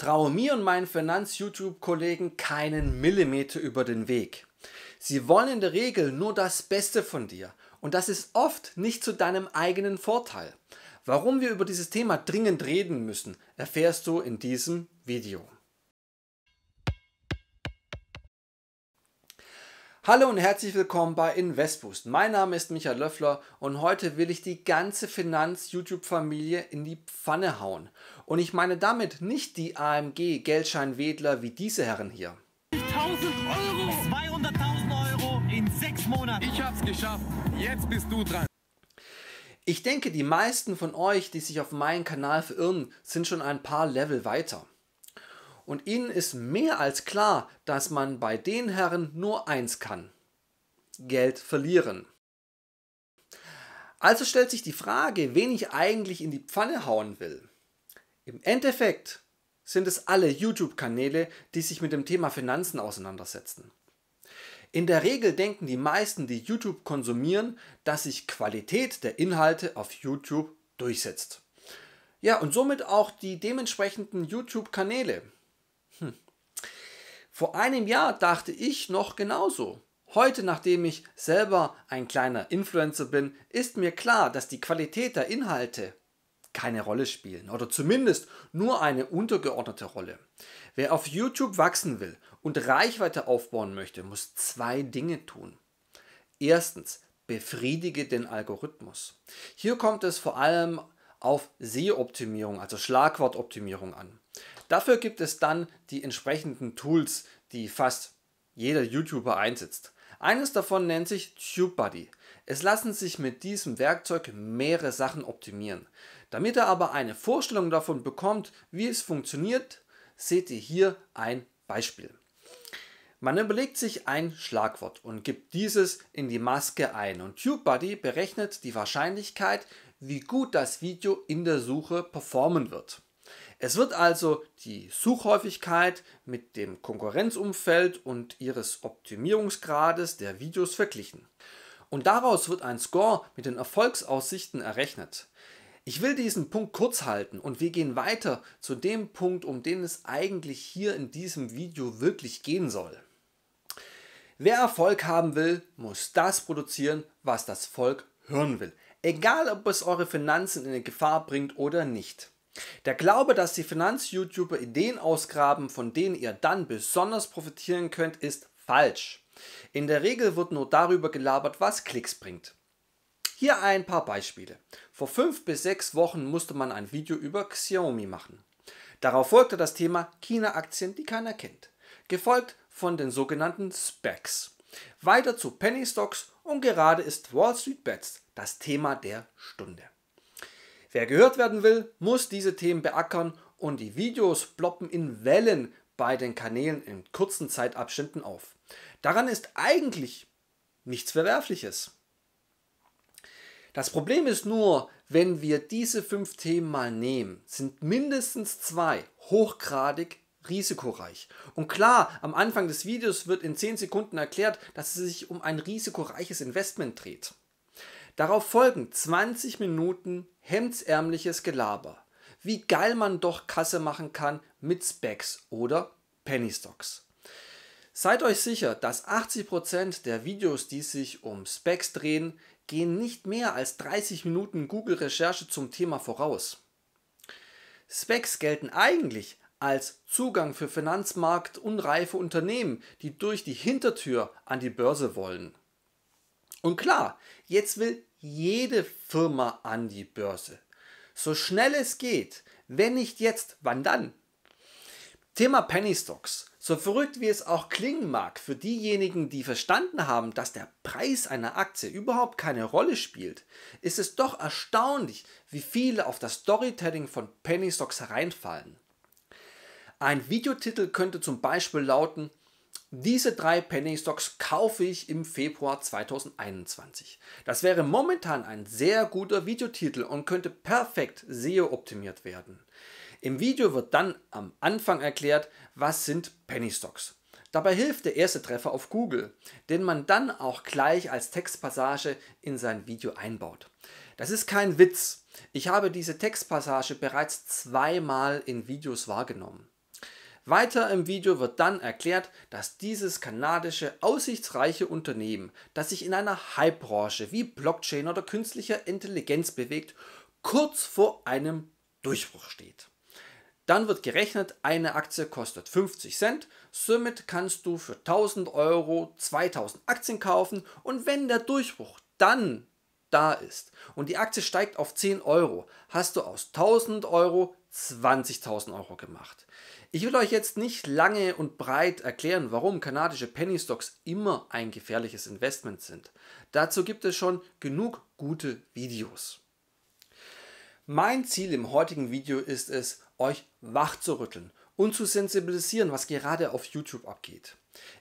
traue mir und meinen Finanz-YouTube-Kollegen keinen Millimeter über den Weg. Sie wollen in der Regel nur das Beste von dir und das ist oft nicht zu deinem eigenen Vorteil. Warum wir über dieses Thema dringend reden müssen, erfährst du in diesem Video. Hallo und herzlich willkommen bei InvestBoost. Mein Name ist Michael Löffler und heute will ich die ganze Finanz-YouTube-Familie in die Pfanne hauen. Und ich meine damit nicht die AMG-Geldscheinwedler wie diese Herren hier. 1000 Euro, 200.000 Euro in sechs Monaten. Ich hab's geschafft. Jetzt bist du dran. Ich denke, die meisten von euch, die sich auf meinen Kanal verirren, sind schon ein paar Level weiter und ihnen ist mehr als klar, dass man bei den Herren nur eins kann. Geld verlieren. Also stellt sich die Frage, wen ich eigentlich in die Pfanne hauen will. Im Endeffekt sind es alle YouTube-Kanäle, die sich mit dem Thema Finanzen auseinandersetzen. In der Regel denken die meisten, die YouTube konsumieren, dass sich Qualität der Inhalte auf YouTube durchsetzt. Ja, und somit auch die dementsprechenden YouTube-Kanäle. Hm. Vor einem Jahr dachte ich noch genauso. Heute, nachdem ich selber ein kleiner Influencer bin, ist mir klar, dass die Qualität der Inhalte keine Rolle spielen oder zumindest nur eine untergeordnete Rolle. Wer auf YouTube wachsen will und Reichweite aufbauen möchte, muss zwei Dinge tun. Erstens, befriedige den Algorithmus. Hier kommt es vor allem auf SEO-Optimierung, also Schlagwortoptimierung an. Dafür gibt es dann die entsprechenden Tools, die fast jeder YouTuber einsetzt. Eines davon nennt sich TubeBuddy. Es lassen sich mit diesem Werkzeug mehrere Sachen optimieren. Damit ihr aber eine Vorstellung davon bekommt, wie es funktioniert, seht ihr hier ein Beispiel. Man überlegt sich ein Schlagwort und gibt dieses in die Maske ein und TubeBuddy berechnet die Wahrscheinlichkeit, wie gut das Video in der Suche performen wird. Es wird also die Suchhäufigkeit mit dem Konkurrenzumfeld und ihres Optimierungsgrades der Videos verglichen. Und daraus wird ein Score mit den Erfolgsaussichten errechnet. Ich will diesen Punkt kurz halten und wir gehen weiter zu dem Punkt, um den es eigentlich hier in diesem Video wirklich gehen soll. Wer Erfolg haben will, muss das produzieren, was das Volk hören will egal ob es eure Finanzen in Gefahr bringt oder nicht. Der Glaube, dass die Finanz-YouTuber Ideen ausgraben, von denen ihr dann besonders profitieren könnt, ist falsch. In der Regel wird nur darüber gelabert, was Klicks bringt. Hier ein paar Beispiele. Vor fünf bis sechs Wochen musste man ein Video über Xiaomi machen. Darauf folgte das Thema China-Aktien, die keiner kennt, gefolgt von den sogenannten Specs. Weiter zu Penny Stocks und gerade ist Wall Street Bets das Thema der Stunde. Wer gehört werden will, muss diese Themen beackern und die Videos ploppen in Wellen bei den Kanälen in kurzen Zeitabschnitten auf. Daran ist eigentlich nichts Verwerfliches. Das Problem ist nur, wenn wir diese fünf Themen mal nehmen, sind mindestens zwei hochgradig risikoreich. Und klar, am Anfang des Videos wird in 10 Sekunden erklärt, dass es sich um ein risikoreiches Investment dreht. Darauf folgen 20 Minuten hemdsärmliches Gelaber, wie geil man doch Kasse machen kann mit Specs oder Penny Stocks. Seid euch sicher, dass 80% der Videos, die sich um Specs drehen, gehen nicht mehr als 30 Minuten Google-Recherche zum Thema voraus. Specs gelten eigentlich als Zugang für finanzmarktunreife Unternehmen, die durch die Hintertür an die Börse wollen. Und klar, jetzt will jede Firma an die Börse. So schnell es geht. Wenn nicht jetzt, wann dann? Thema Penny Stocks. So verrückt wie es auch klingen mag, für diejenigen, die verstanden haben, dass der Preis einer Aktie überhaupt keine Rolle spielt, ist es doch erstaunlich, wie viele auf das Storytelling von Penny Stocks hereinfallen. Ein Videotitel könnte zum Beispiel lauten, diese drei Penny Stocks kaufe ich im Februar 2021. Das wäre momentan ein sehr guter Videotitel und könnte perfekt SEO optimiert werden. Im Video wird dann am Anfang erklärt, was sind Penny Stocks. Dabei hilft der erste Treffer auf Google, den man dann auch gleich als Textpassage in sein Video einbaut. Das ist kein Witz. Ich habe diese Textpassage bereits zweimal in Videos wahrgenommen. Weiter im Video wird dann erklärt, dass dieses kanadische aussichtsreiche Unternehmen, das sich in einer Hypebranche wie Blockchain oder künstlicher Intelligenz bewegt, kurz vor einem Durchbruch steht. Dann wird gerechnet, eine Aktie kostet 50 Cent, somit kannst du für 1000 Euro 2000 Aktien kaufen und wenn der Durchbruch dann da ist und die Aktie steigt auf 10 Euro, hast du aus 1000 Euro 20.000 Euro gemacht. Ich will euch jetzt nicht lange und breit erklären, warum kanadische Penny Stocks immer ein gefährliches Investment sind. Dazu gibt es schon genug gute Videos. Mein Ziel im heutigen Video ist es, euch wach zu rütteln und zu sensibilisieren, was gerade auf YouTube abgeht.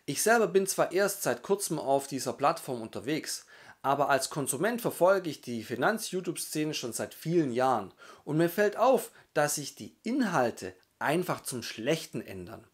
Ich selber bin zwar erst seit kurzem auf dieser Plattform unterwegs, aber als Konsument verfolge ich die Finanz-YouTube-Szene schon seit vielen Jahren und mir fällt auf, dass sich die Inhalte einfach zum Schlechten ändern.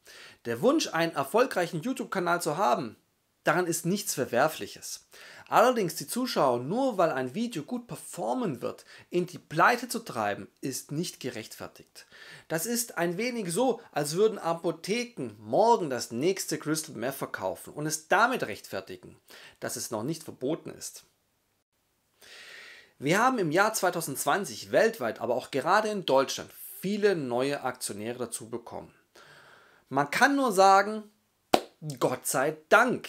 Der Wunsch, einen erfolgreichen YouTube-Kanal zu haben, Daran ist nichts Verwerfliches. Allerdings die Zuschauer nur weil ein Video gut performen wird, in die Pleite zu treiben, ist nicht gerechtfertigt. Das ist ein wenig so, als würden Apotheken morgen das nächste Crystal Meth verkaufen und es damit rechtfertigen, dass es noch nicht verboten ist. Wir haben im Jahr 2020 weltweit, aber auch gerade in Deutschland viele neue Aktionäre dazu bekommen. Man kann nur sagen, Gott sei Dank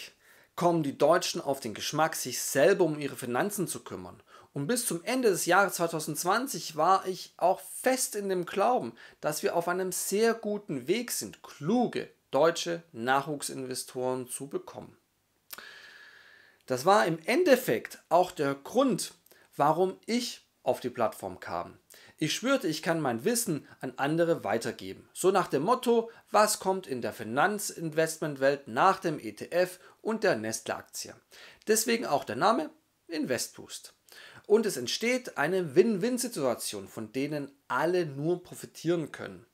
kommen die Deutschen auf den Geschmack, sich selber um ihre Finanzen zu kümmern. Und bis zum Ende des Jahres 2020 war ich auch fest in dem Glauben, dass wir auf einem sehr guten Weg sind, kluge deutsche Nachwuchsinvestoren zu bekommen. Das war im Endeffekt auch der Grund, warum ich auf die Plattform kam. Ich schwörte, ich kann mein Wissen an andere weitergeben. So nach dem Motto, was kommt in der Finanzinvestmentwelt nach dem ETF und der Nestle-Aktie. Deswegen auch der Name Investboost. Und es entsteht eine Win-Win-Situation, von denen alle nur profitieren können.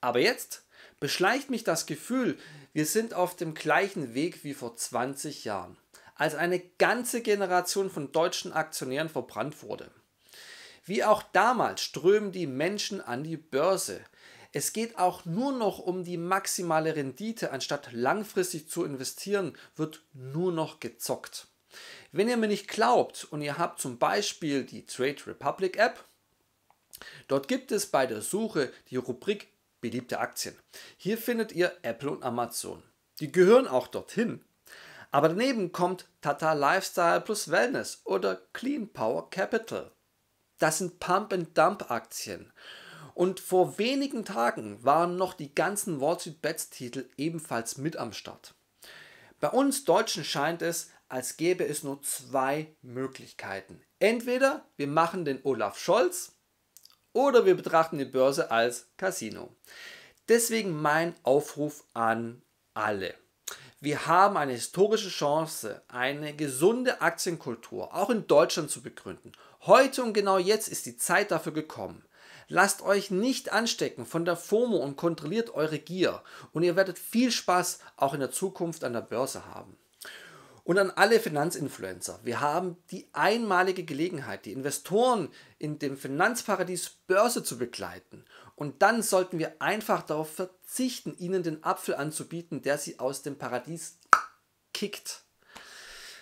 Aber jetzt beschleicht mich das Gefühl, wir sind auf dem gleichen Weg wie vor 20 Jahren, als eine ganze Generation von deutschen Aktionären verbrannt wurde. Wie auch damals strömen die Menschen an die Börse. Es geht auch nur noch um die maximale Rendite, anstatt langfristig zu investieren, wird nur noch gezockt. Wenn ihr mir nicht glaubt und ihr habt zum Beispiel die Trade Republic App, dort gibt es bei der Suche die Rubrik beliebte Aktien. Hier findet ihr Apple und Amazon. Die gehören auch dorthin. Aber daneben kommt Tata Lifestyle plus Wellness oder Clean Power Capital. Das sind Pump-and-Dump-Aktien. Und vor wenigen Tagen waren noch die ganzen Wall Street Bets Titel ebenfalls mit am Start. Bei uns Deutschen scheint es, als gäbe es nur zwei Möglichkeiten. Entweder wir machen den Olaf Scholz oder wir betrachten die Börse als Casino. Deswegen mein Aufruf an alle. Wir haben eine historische Chance, eine gesunde Aktienkultur auch in Deutschland zu begründen Heute und genau jetzt ist die Zeit dafür gekommen. Lasst euch nicht anstecken von der FOMO und kontrolliert eure Gier und ihr werdet viel Spaß auch in der Zukunft an der Börse haben. Und an alle Finanzinfluencer, wir haben die einmalige Gelegenheit, die Investoren in dem Finanzparadies Börse zu begleiten. Und dann sollten wir einfach darauf verzichten, ihnen den Apfel anzubieten, der sie aus dem Paradies kickt.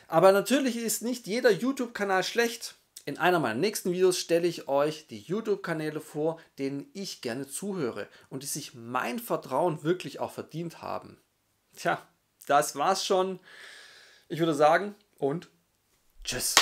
Aber natürlich ist nicht jeder YouTube-Kanal schlecht. In einer meiner nächsten Videos stelle ich euch die YouTube-Kanäle vor, denen ich gerne zuhöre und die sich mein Vertrauen wirklich auch verdient haben. Tja, das war's schon. Ich würde sagen und tschüss.